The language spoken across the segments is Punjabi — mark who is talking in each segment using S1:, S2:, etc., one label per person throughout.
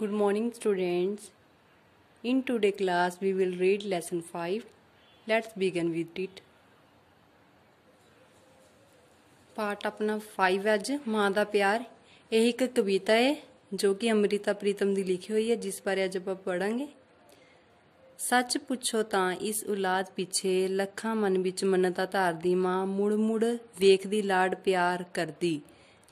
S1: Good morning students. In today class we will read lesson 5. Let's begin with it. ਪਾਠ ਆਪਣਾ 5 ਅੱਜ ਮਾਂ ਦਾ ਪਿਆਰ ਇਹ ਇੱਕ ਕਵਿਤਾ ਹੈ ਜੋ ਕਿ ਅਮ੍ਰਿਤਾ ਪ੍ਰੀਤਮ ਦੀ ਲਿਖੀ ਹੋਈ ਹੈ ਜਿਸ ਬਾਰੇ ਅੱਜ ਆਪਾਂ ਪੜਾਂਗੇ ਸੱਚ ਪੁੱਛੋ ਤਾਂ ਇਸ ਔਲਾਦ ਪਿੱਛੇ ਲੱਖਾਂ ਮਨ ਵਿੱਚ ਮੰਨਤਾ ਧਾਰਦੀ ਮਾਂ ਮੁੜ ਮੁੜ ਵੇਖਦੀ ਲਾੜ ਪਿਆਰ ਕਰਦੀ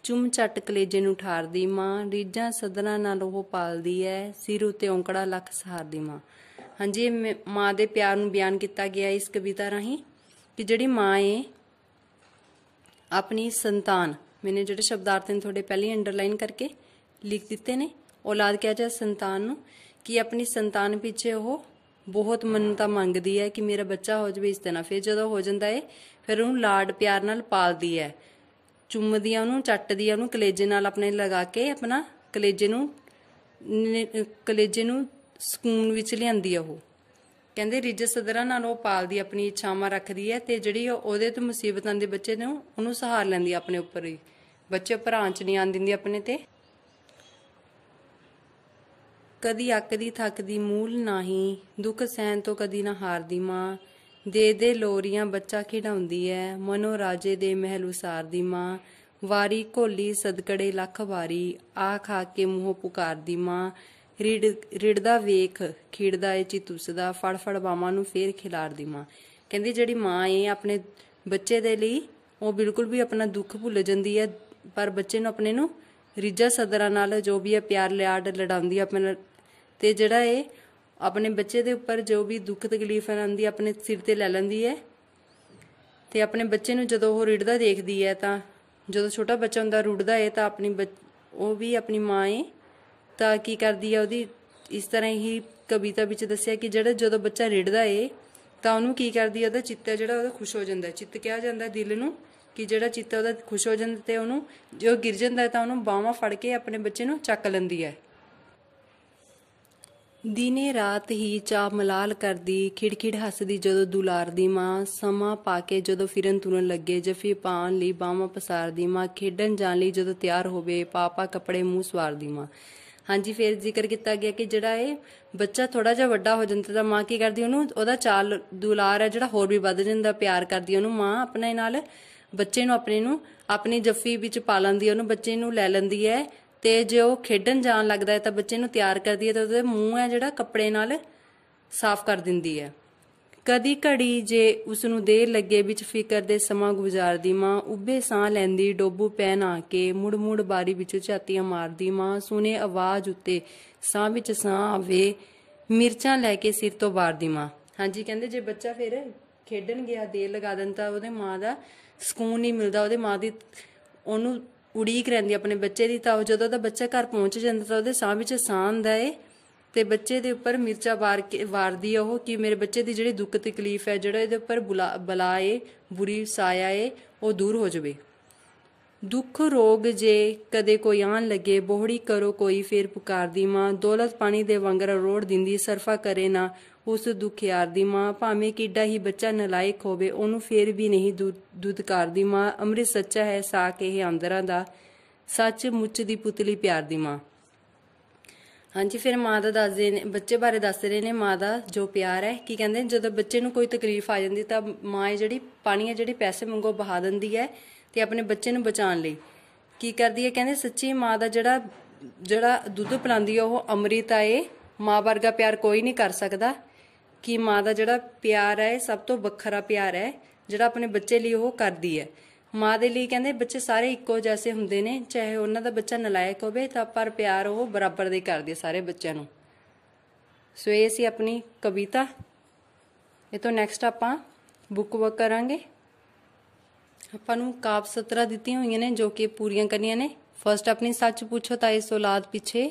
S1: ਚੁੰਮ ਚਟ ਕਲੇਜੇ ਨੂੰ ਠਾਰਦੀ ਮਾਂ ਰੀਝਾਂ ਸਦਰਾਂ ਨਾਲ ਉਹ ਪਾਲਦੀ ਐ ਸਿਰ ਉਤੇ ਔਂਕੜਾ ਲੱਖ ਸਹਾਰਦੀ ਮਾਂ ਹਾਂਜੀ ਮਾਂ ਦੇ ਪਿਆਰ ਨੂੰ ਬਿਆਨ ਕੀਤਾ ਗਿਆ ਇਸ ਕਵਿਤਾ ਰਾਹੀਂ ਕਿ ਜਿਹੜੀ ਮਾਂ ਏ ਆਪਣੀ ਸੰਤਾਨ ਮੈਨੇ ਜਿਹੜੇ ਸ਼ਬਦਾਰਥ ਨੇ ਤੁਹਾਡੇ ਪਹਿਲੀ ਅੰਡਰਲਾਈਨ ਕਰਕੇ ਲਿਖ ਦਿੱਤੇ ਨੇ ਔਲਾਦ ਕਿਹਾ ਜਾ ਸੰਤਾਨ ਨੂੰ ਕਿ ਆਪਣੀ ਸੰਤਾਨ ਪਿੱਛੇ ਉਹ ਬਹੁਤ ਮੰਨਤਾ ਮੰਗਦੀ ਹੈ ਕਿ ਮੇਰਾ ਬੱਚਾ ਹੋ ਜਾਵੇ ਇਸ ਤਰ੍ਹਾਂ ਫਿਰ ਜਦੋਂ ਹੋ ਜਾਂਦਾ ਏ ਫਿਰ ਉਹਨੂੰ ਲਾਡ ਪਿਆਰ ਨਾਲ ਪਾਲਦੀ ਹੈ ਚੁੰਮਦੀ ਆ ਉਹਨੂੰ ਚੱਟਦੀ ਆ ਉਹਨੂੰ ਕਲੇਜੇ ਨਾਲ ਆਪਣੇ ਲਗਾ ਕੇ ਆਪਣਾ ਕਲੇਜੇ ਨੂੰ ਕਲੇਜੇ ਨੂੰ ਸਕੂਨ ਵਿੱਚ ਲਿਆਂਦੀ ਆ ਉਹ ਕਹਿੰਦੇ ਰਿਜ ਸਦਰਾਂ ਨਾਲ ਉਹ ਪਾਲਦੀ ਆਪਣੀ ਇੱਛਾਵਾਂ ਰੱਖਦੀ ਹੈ ਤੇ ਜਿਹੜੀ ਉਹਦੇ ਤੋਂ ਮੁਸੀਬਤਾਂ ਦੇ ਬੱਚੇ ਨੂੰ ਉਹਨੂੰ ਸਹਾਰ ਲੈਂਦੀ ਆਪਣੇ ਉੱਪਰ ਹੀ ਬੱਚੇ ਭਰਾਂ ਚ ਨਹੀਂ ਆਣ ਦਿੰਦੀ ਆਪਣੇ ਤੇ ਕਦੀ ਅੱਕਦੀ ਥੱਕਦੀ ਮੂਲ ਨਹੀਂ ਦੁੱਖ ਸਹਿਣ ਤੋਂ ਕਦੀ ਨਾ ਹਾਰਦੀ ਮਾਂ ਦੇ ਦੇ ਲੋਰੀਆਂ ਬੱਚਾ ਖਿਡਾਉਂਦੀ ਐ ਮਨੋ ਰਾਜੇ ਦੇ ਮਹਿਲ ਉਸਾਰ ਦੀ ਮਾਂ ਵਾਰੀ ਕੋਲੀ ਸਦਕੜੇ ਲੱਖ ਵਾਰੀ ਆ ਖਾ ਕੇ ਮੂੰਹ ਪੁਕਾਰਦੀ ਮਾਂ ਰਿੜ ਰਿੜਦਾ ਵੇਖ ਖਿੜਦਾ ਏ ਚਿਤੁਸਦਾ ਫੜ ਫੜ ਬਾਵਾਂ ਨੂੰ ਫੇਰ ਖਿਲਾਰਦੀ ਮਾਂ ਕਹਿੰਦੀ ਜਿਹੜੀ ਮਾਂ ਏ ਆਪਣੇ ਬੱਚੇ ਦੇ ਲਈ ਉਹ ਬਿਲਕੁਲ ਵੀ ਆਪਣਾ ਦੁੱਖ ਭੁੱਲ ਜਾਂਦੀ ਐ ਪਰ ਬੱਚੇ ਨੂੰ ਆਪਣੇ ਨੂੰ ਰਿਜਾ ਸਦਰਾਂ ਨਾਲ ਜੋ ਵੀ ਹੈ ਪਿਆਰ ਲਿਆੜ ਲੜਾਉਂਦੀ ਆਪਣੇ ਤੇ ਜਿਹੜਾ ਏ ਆਪਣੇ ਬੱਚੇ ਦੇ ਉੱਪਰ ਜੋ ਵੀ ਦੁੱਖ ਤਕਲੀਫ ਆਉਂਦੀ ਆਪਣੇ ਸਿਰ ਤੇ ਲੈ ਲੈਂਦੀ ਹੈ ਤੇ ਆਪਣੇ ਬੱਚੇ ਨੂੰ ਜਦੋਂ ਉਹ ਰਿੜਦਾ ਦੇਖਦੀ ਹੈ ਤਾਂ ਜਦੋਂ ਛੋਟਾ ਬੱਚਾ ਹੁੰਦਾ ਰੁੜਦਾ ਹੈ ਤਾਂ ਆਪਣੀ ਉਹ ਵੀ ਆਪਣੀ ਮਾਂ ਹੈ ਤਾਂ ਕੀ ਕਰਦੀ ਹੈ ਉਹਦੀ ਇਸ ਤਰ੍ਹਾਂ ਹੀ ਕਵਿਤਾ ਵਿੱਚ ਦੱਸਿਆ ਕਿ ਜਿਹੜਾ ਜਦੋਂ ਬੱਚਾ ਰਿੜਦਾ ਹੈ ਤਾਂ ਉਹਨੂੰ ਕੀ ਕਰਦੀ ਹੈ ਉਹਦਾ ਚਿੱਤ ਜਿਹੜਾ ਉਹਦਾ ਖੁਸ਼ ਹੋ ਜਾਂਦਾ ਚਿੱਤ ਕਿਹਾ ਜਾਂਦਾ ਦਿਲ ਨੂੰ ਕਿ ਜਿਹੜਾ ਚਿੱਤ ਉਹਦਾ ਖੁਸ਼ ਹੋ ਜਾਂਦਾ ਤੇ ਉਹਨੂੰ ਜੋ ਗਿਰ ਜਾਂਦਾ ਤਾਂ ਉਹਨੂੰ ਬਾਹਾਂ ਫੜ ਕੇ ਆਪਣੇ ਬੱਚੇ ਨੂੰ ਚੱਕ ਲੈਂਦੀ ਹੈ ਦਿਨੇ ਰਾਤ ਹੀ ਚਾ ਮਲਾਲ ਕਰਦੀ ਖਿੜਖਿੜ ਹੱਸਦੀ ਜਦੋਂ ਦੁਲਾਰ ਦੀ ਮਾਂ ਸਮਾਂ ਪਾ ਕੇ ਜਦੋਂ ਫਿਰਨ ਤੁਰਨ ਲੱਗੇ ਜਫੀ ਪਾਉਣ ਲਈ ਬਾਹਾਂ ਪਸਾਰਦੀ ਮਾਂ ਖੇਡਣ ਜਾਣ ਲਈ ਜਦੋਂ ਤਿਆਰ ਹੋਵੇ ਪਾਪਾ ਕੱਪੜੇ ਮੂੰਹ ਸਵਾਰਦੀ ਮਾਂ ਹਾਂਜੀ ਫਿਰ ਜ਼ਿਕਰ ਕੀਤਾ ਗਿਆ ਕਿ ਜਿਹੜਾ ਇਹ ਬੱਚਾ ਥੋੜਾ ਜਿਹਾ ਵੱਡਾ ਹੋ ਜਾਂਦਾ ਤਾਂ ਮਾਂ ਕੀ ਕਰਦੀ ਉਹਨੂੰ ਉਹਦਾ ਚਾਲ ਦੁਲਾਰ ਹੈ ਜਿਹੜਾ ਹੋਰ ਵੀ ਵੱਧ ਜਾਂਦਾ ਪਿਆਰ ਕਰਦੀ ਉਹਨੂੰ ਮਾਂ ਆਪਣੇ ਨਾਲ ਬੱਚੇ ਨੂੰ ਆਪਣੇ ਨੂੰ ਆਪਣੀ ਜੱਫੀ ਵਿੱਚ ਪਾ ਲੈਂਦੀ ਉਹਨੂੰ ਬੱਚੇ ਨੂੰ ਲੈ ਲੈਂਦੀ ਹੈ ਤੇ ਜੇ ਉਹ ਖੇਡਣ ਜਾਣ ਲੱਗਦਾ ਹੈ ਤਾਂ ਬੱਚੇ ਨੂੰ ਤਿਆਰ ਕਰਦੀ ਹੈ ਤਾਂ ਉਹਦੇ ਮੂੰਹ ਹੈ ਜਿਹੜਾ ਕੱਪੜੇ ਨਾਲ ਸਾਫ਼ ਕਰ ਦਿੰਦੀ ਹੈ ਕਦੀ ਘੜੀ ਜੇ ਉਸ ਨੂੰ ਦੇਰ ਲੱਗੇ ਵਿੱਚ ਫਿਕਰ ਦੇ ਸਮਾਂ ਗੁਜ਼ਾਰਦੀ ਮਾਂ ਉੱਬੇ ਸਾਹ ਲੈਂਦੀ ਡੋਬੂ ਪਹਿਨਾ ਕੇ ਮੁੜ ਮੁੜ ਬਾਰੀ ਵਿੱਚੋਂ ਝਾਤੀਆਂ ਮਾਰਦੀ ਮਾਂ ਸੁਨੇ ਆਵਾਜ਼ ਉੱਤੇ ਸਾਹ ਵਿੱਚ ਸਾਹ ਆਵੇ ਮਿਰਚਾਂ ਲੈ ਕੇ ਸਿਰ ਤੋਂ ਵਾਰਦੀ ਮਾਂ ਹਾਂਜੀ ਕਹਿੰਦੇ ਜੇ ਬੱਚਾ ਫਿਰ ਖੇਡਣ ਗਿਆ ਦੇਰ ਲਗਾ ਦਿੰਦਾ ਉਹਦੇ ਮਾਂ ਦਾ ਸਕੂਨ ਨਹੀਂ ਮਿਲਦਾ ਉਹਦੇ ਮਾਂ ਦੀ ਉਹਨੂੰ ਉਡੀਕ ਰਹਿੰਦੀ ਆਪਣੇ ਬੱਚੇ ਦੀ ਤਾਂ ਉਹ ਜਦੋਂ ਦਾ ਬੱਚਾ ਘਰ ਪਹੁੰਚ ਜਾਂਦਾ ਤਾਂ ਉਹਦੇ ਸਾਹ ਵਿੱਚ ਸਾਹ ਹੁੰਦਾ ਏ ਤੇ ਬੱਚੇ ਦੇ ਉੱਪਰ ਮਿਰਚਾ ਵਾਰ ਕੇ ਵਾਰਦੀ ਉਹ ਕਿ ਮੇਰੇ ਬੱਚੇ ਦੀ ਜਿਹੜੀ ਦੁੱਖ ਤਕਲੀਫ ਹੈ ਜਿਹੜਾ ਇਹਦੇ ਉੱਪਰ ਬੁਲਾਏ ਬੁਰੀ ਸਾਇਆ ਏ ਉਹ ਦੂਰ ਹੋ ਜਾਵੇ ਦੁੱਖ ਰੋਗ ਜੇ ਕਦੇ ਕੋਈ ਆਣ ਲੱਗੇ ਬੋਹੜੀ ਕਰੋ ਕੋਈ ਫੇਰ ਪੁਕਾਰਦੀ ਮਾਂ ਦੌਲਤ ਪਾਣੀ ਦੇ ਵਾਂਗਰ ਰੋੜ ਦਿੰਦੀ ਸਰਫਾ ਕਰੇ ਨਾ ਉਸ ਦੁਖਿਆਰ ਦੀ ਮਾਂ ਭਾਵੇਂ ਕਿੱਡਾ ਹੀ ਬੱਚਾ ਨਲਾਇਕ ਹੋਵੇ ਉਹਨੂੰ ਫੇਰ ਵੀ ਨਹੀਂ ਦੁੱਧਕਾਰ ਦੀ ਮਾਂ ਅੰਮ੍ਰਿਤ ਸੱਚਾ ਹੈ ਸਾਕ ਇਹ ਅੰਦਰਾਂ ਦਾ ਸੱਚ ਮੁੱਚ ਦੀ ਪੁਤਲੀ ਪਿਆਰ ਦੀ ਮਾਂ ਹਾਂਜੀ ਫਿਰ ਮਾਂ ਦਾ ਦੱਸਦੇ ਨੇ ਬੱਚੇ ਬਾਰੇ ਦੱਸ ਰਹੇ ਨੇ ਮਾਂ ਦਾ ਜੋ ਪਿਆਰ ਹੈ ਕੀ ਕਹਿੰਦੇ ਜਦੋਂ ਬੱਚੇ ਨੂੰ ਕੋਈ ਤਕਲੀਫ ਆ ਜਾਂਦੀ ਤਾਂ ਮਾਂ ਇਹ ਜਿਹੜੀ ਪਾਣੀ ਹੈ ਜਿਹੜੀ ਪੈਸੇ ਮੰਗੋ ਬਹਾ ਦਿੰਦੀ ਹੈ ਤੇ ਆਪਣੇ ਬੱਚੇ ਨੂੰ ਬਚਾਉਣ ਲਈ ਕੀ ਕਰਦੀ ਹੈ ਕਹਿੰਦੇ ਸੱਚੀ ਮਾਂ ਦਾ ਜਿਹੜਾ ਜਿਹੜਾ ਦੁੱਧ ਪਿਲਾਉਂਦੀ ਹੈ ਉਹ ਅੰਮ੍ਰਿਤ ਆਏ ਮਾਂ ਵਰਗਾ ਪਿਆਰ ਕੋਈ ਨਹੀਂ ਕਰ ਸਕਦਾ ਕਿ ਮਾਂ ਦਾ ਜਿਹੜਾ ਪਿਆਰ ਹੈ ਸਭ ਤੋਂ ਵੱਖਰਾ ਪਿਆਰ ਹੈ ਜਿਹੜਾ ਆਪਣੇ ਬੱਚੇ ਲਈ ਉਹ ਕਰਦੀ ਹੈ ਮਾਂ ਦੇ ਲਈ ਕਹਿੰਦੇ ਬੱਚੇ ਸਾਰੇ ਇੱਕੋ ਜਿਹੇ ਹੁੰਦੇ ਨੇ ਚਾਹੇ ਉਹਨਾਂ ਦਾ ਬੱਚਾ ਨਲਾਇਕ ਹੋਵੇ ਤਾਂ ਪਰ ਪਿਆਰ ਉਹ ਬਰਾਬਰ ਦੇ ਕਰਦੀ ਹੈ ਸਾਰੇ ਬੱਚਿਆਂ ਨੂੰ ਸੋ ਇਹ ਸੀ ਆਪਣੀ ਕਵਿਤਾ ਇਹ ਤੋਂ ਨੈਕਸਟ ਆਪਾਂ ਬੁੱਕ ਵਰਕ ਕਰਾਂਗੇ ਆਪਾਂ ਨੂੰ ਕਾਪ ਸਤਰਾ ਦਿੱਤੀਆਂ ਹੋਈਆਂ ਨੇ ਜੋ ਕਿ ਪੂਰੀਆਂ ਕਰਨੀਆਂ ਨੇ ਫਰਸਟ ਆਪਣੀ ਸੱਚ ਪੁੱਛੋ ਤਾਂ ਇਸ ਔਲਾਦ ਪਿੱਛੇ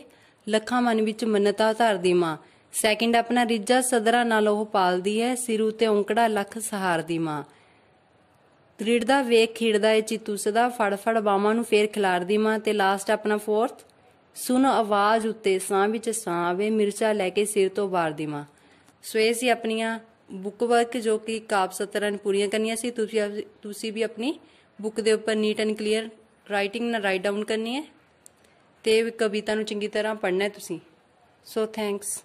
S1: ਲੱਖਾਂ ਮਨ ਵਿੱਚ ਮੰਨਤਾ ਧਾਰਦੀ ਮਾਂ ਸੈਕਿੰਡ ਆਪਣਾ ਰਿੱਜਾ ਸਦਰਾ ਨਾਲ ਉਹ ਪਾਲਦੀ ਹੈ ਸਿਰੂ ਤੇ ਔਂਕੜਾ ਲੱਖ ਸਹਾਰਦੀ ਮਾਂ ਤ੍ਰਿੜਦਾ ਵੇਖ ਖੇੜਦਾ ਏ ਚਿੱਤੂ ਸਦਾ ਫੜ ਬਾਵਾਂ ਨੂੰ ਫੇਰ ਖਿਲਾਰਦੀ ਮਾਂ ਤੇ ਲਾਸਟ ਆਪਣਾ ਫੋਰਥ ਸੁਨ ਆਵਾਜ਼ ਉੱਤੇ ਸਾਂ ਵਿੱਚ ਸਾਂ ਆਵੇ ਮਿਰਚਾ ਲੈ ਕੇ ਸਿਰ ਤੋਂ ਵਾਰਦੀ ਮਾਂ ਸੋ ਇਹ ਸੀ ਆਪਣੀਆਂ ਬੁੱਕ ਵਰਕ ਜੋ ਕਿ ਕਾਪ ਸਤਰਨ ਪੂਰੀਆਂ ਕਰਨੀਆਂ ਸੀ ਤੁਸੀਂ ਤੁਸੀਂ ਵੀ ਆਪਣੀ ਬੁੱਕ ਦੇ ਉੱਪਰ ਨੀਟ ਐਂਡ ਕਲੀਅਰ ਰਾਈਟਿੰਗ ਨਾਲ ਰਾਈਟ ਡਾਊਨ ਕਰਨੀ ਹੈ ਤੇ ਕਵਿਤਾ ਨੂੰ ਚੰਗੀ ਤਰ੍ਹਾਂ ਪੜ੍ਹਨਾ ਹੈ ਤੁਸੀਂ ਸੋ ਥੈਂਕਸ